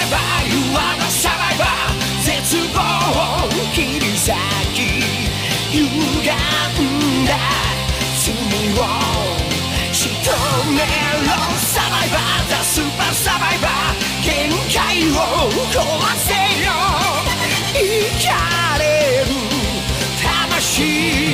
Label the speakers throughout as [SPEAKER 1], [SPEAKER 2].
[SPEAKER 1] イなサバイバー絶望を切り裂き歪んだ罪を仕とめろサバイバーザ・スーパーサバイバー限界を壊せよ怒れる魂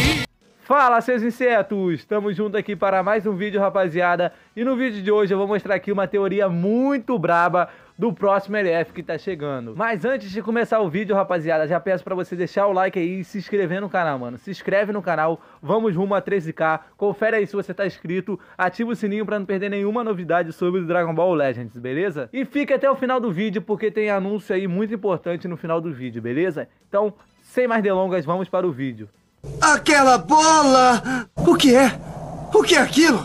[SPEAKER 1] Fala seus insetos, estamos juntos aqui para mais um vídeo rapaziada E no vídeo de hoje eu vou mostrar aqui uma teoria muito braba do próximo LF que tá chegando Mas antes de começar o vídeo rapaziada, já peço para você deixar o like aí e se inscrever no canal mano Se inscreve no canal, vamos rumo a 13k, confere aí se você tá inscrito Ativa o sininho para não perder nenhuma novidade sobre o Dragon Ball Legends, beleza? E fica até o final do vídeo porque tem anúncio aí muito importante no final do vídeo, beleza? Então, sem mais delongas, vamos para o vídeo Aquela bola! O que é? O que é aquilo?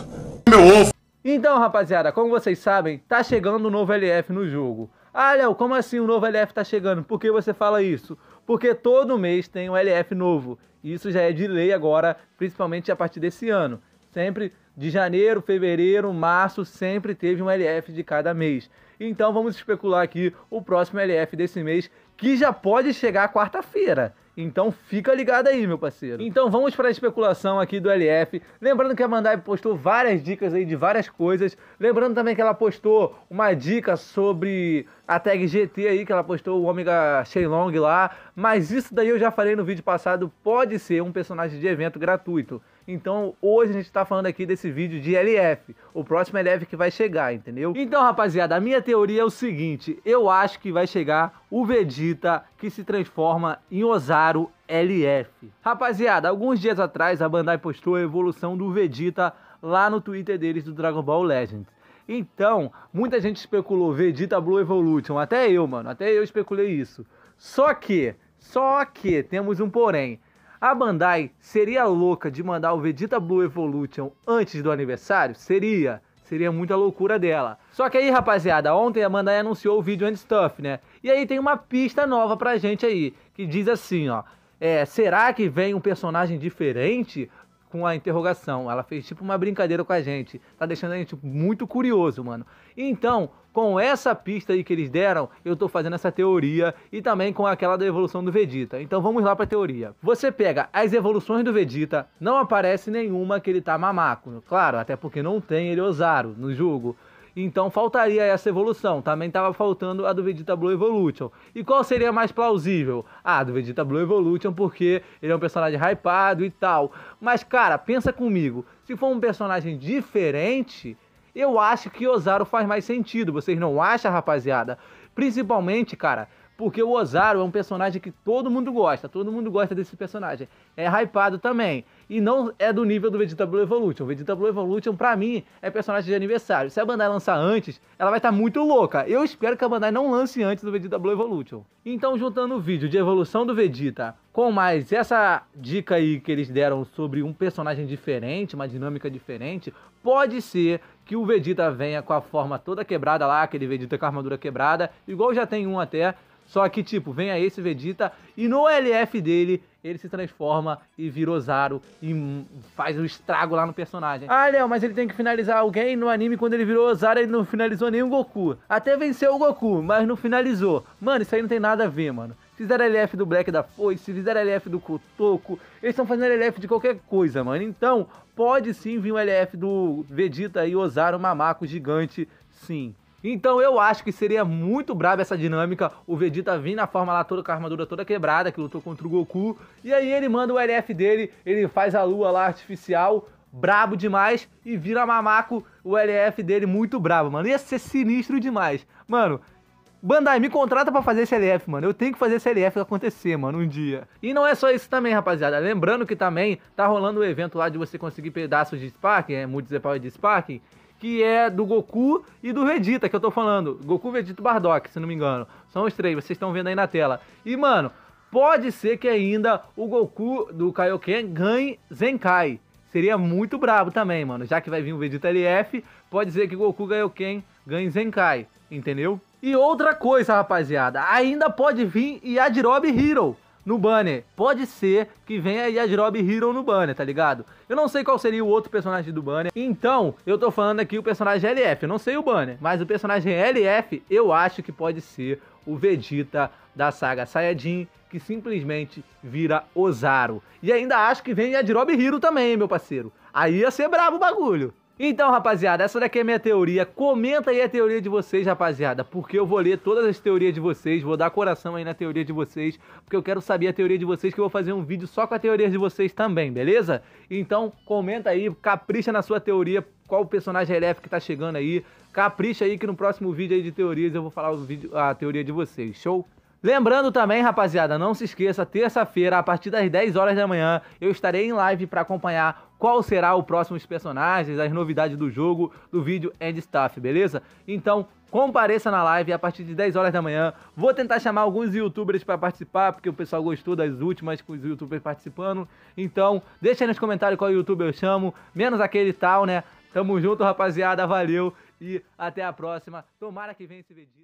[SPEAKER 1] Meu ovo! Então, rapaziada, como vocês sabem, tá chegando um novo LF no jogo. Ah, Léo, como assim o um novo LF tá chegando? Por que você fala isso? Porque todo mês tem um LF novo. E isso já é de lei agora, principalmente a partir desse ano. Sempre de janeiro, fevereiro, março, sempre teve um LF de cada mês. Então vamos especular aqui o próximo LF desse mês, que já pode chegar quarta-feira. Então fica ligado aí, meu parceiro. Então vamos para a especulação aqui do LF. Lembrando que a Mandai postou várias dicas aí de várias coisas. Lembrando também que ela postou uma dica sobre a tag GT aí, que ela postou o Omega Shenlong lá. Mas isso daí eu já falei no vídeo passado, pode ser um personagem de evento gratuito. Então hoje a gente tá falando aqui desse vídeo de LF, o próximo LF que vai chegar, entendeu? Então rapaziada, a minha teoria é o seguinte, eu acho que vai chegar o Vegeta que se transforma em Ozaru LF. Rapaziada, alguns dias atrás a Bandai postou a evolução do Vegeta lá no Twitter deles do Dragon Ball Legends. Então, muita gente especulou Vegeta Blue Evolution, até eu, mano, até eu especulei isso. Só que, só que temos um porém. A Bandai seria louca de mandar o Vegeta Blue Evolution antes do aniversário? Seria. Seria muita loucura dela. Só que aí, rapaziada, ontem a Bandai anunciou o vídeo and stuff, né? E aí tem uma pista nova pra gente aí, que diz assim, ó. É, será que vem um personagem diferente? com a interrogação. Ela fez tipo uma brincadeira com a gente. Tá deixando a gente muito curioso, mano. Então, com essa pista aí que eles deram, eu tô fazendo essa teoria e também com aquela da evolução do Vegeta. Então vamos lá pra teoria. Você pega as evoluções do Vegeta, não aparece nenhuma que ele tá mamaco. Claro, até porque não tem ele Osaru no jogo. Então faltaria essa evolução. Também estava faltando a do Vegeta Blue Evolution. E qual seria mais plausível? Ah, a do Vegeta Blue Evolution, porque ele é um personagem hypado e tal. Mas, cara, pensa comigo. Se for um personagem diferente, eu acho que Ozaru faz mais sentido. Vocês não acham, rapaziada? Principalmente, cara, porque o Ozaru é um personagem que todo mundo gosta. Todo mundo gosta desse personagem. É hypado também e não é do nível do Vegeta Blue Evolution. O Vegeta Blue Evolution, pra mim, é personagem de aniversário. Se a Bandai lançar antes, ela vai estar tá muito louca. Eu espero que a Bandai não lance antes do Vegeta Blue Evolution. Então, juntando o vídeo de evolução do Vegeta com mais essa dica aí que eles deram sobre um personagem diferente, uma dinâmica diferente, pode ser que o Vegeta venha com a forma toda quebrada lá, aquele Vegeta com a armadura quebrada, igual já tem um até, só que, tipo, vem aí esse Vegeta e no LF dele ele se transforma e vira Ozaru e faz um estrago lá no personagem. Ah, Léo, mas ele tem que finalizar alguém no anime quando ele virou Ozaru, ele não finalizou nem o Goku. Até venceu o Goku, mas não finalizou. Mano, isso aí não tem nada a ver, mano. Se fizeram LF do Black da Foice, fizeram LF do Kotoko, eles estão fazendo LF de qualquer coisa, mano. Então, pode sim vir um LF do Vegeta e Ozaru Mamaco gigante, sim. Então eu acho que seria muito brabo essa dinâmica. O Vegeta vir na forma lá toda com a armadura toda quebrada, que lutou contra o Goku. E aí ele manda o LF dele, ele faz a lua lá artificial, brabo demais, e vira mamaco o LF dele muito brabo, mano. Ia ser sinistro demais. Mano, Bandai, me contrata para fazer esse LF, mano. Eu tenho que fazer esse LF acontecer, mano, um dia. E não é só isso também, rapaziada. Lembrando que também tá rolando o um evento lá de você conseguir pedaços de Spark, é, Multizepower de Spark que é do Goku e do Vegeta, que eu tô falando. Goku, Vegeta e Bardock, se não me engano. São os três, vocês estão vendo aí na tela. E, mano, pode ser que ainda o Goku do Kaioken ganhe Zenkai. Seria muito brabo também, mano. Já que vai vir o Vegeta LF, pode ser que o Goku Kaioken ganhe Zenkai, entendeu? E outra coisa, rapaziada, ainda pode vir Yajirobe Hero no banner. Pode ser que venha Yajirobe Hero no banner, tá ligado? Eu não sei qual seria o outro personagem do banner, então eu tô falando aqui o personagem LF. Eu não sei o banner, mas o personagem LF eu acho que pode ser o Vegeta da saga Saiyajin, que simplesmente vira Ozaru. E ainda acho que vem Yajirobe Hero também, meu parceiro. Aí ia ser brabo o bagulho. Então, rapaziada, essa daqui é a minha teoria. Comenta aí a teoria de vocês, rapaziada, porque eu vou ler todas as teorias de vocês, vou dar coração aí na teoria de vocês, porque eu quero saber a teoria de vocês, que eu vou fazer um vídeo só com a teoria de vocês também, beleza? Então, comenta aí, capricha na sua teoria, qual o personagem LF que tá chegando aí. Capricha aí que no próximo vídeo aí de teorias eu vou falar vídeo, a teoria de vocês, show? Lembrando também, rapaziada, não se esqueça, terça-feira, a partir das 10 horas da manhã, eu estarei em live para acompanhar qual será o próximo dos personagens, as novidades do jogo, do vídeo and stuff, beleza? Então, compareça na live a partir de 10 horas da manhã. Vou tentar chamar alguns youtubers para participar, porque o pessoal gostou das últimas com os youtubers participando. Então, deixa aí nos comentários qual youtuber eu chamo, menos aquele tal, né? Tamo junto, rapaziada, valeu e até a próxima. Tomara que venha esse Vegeta.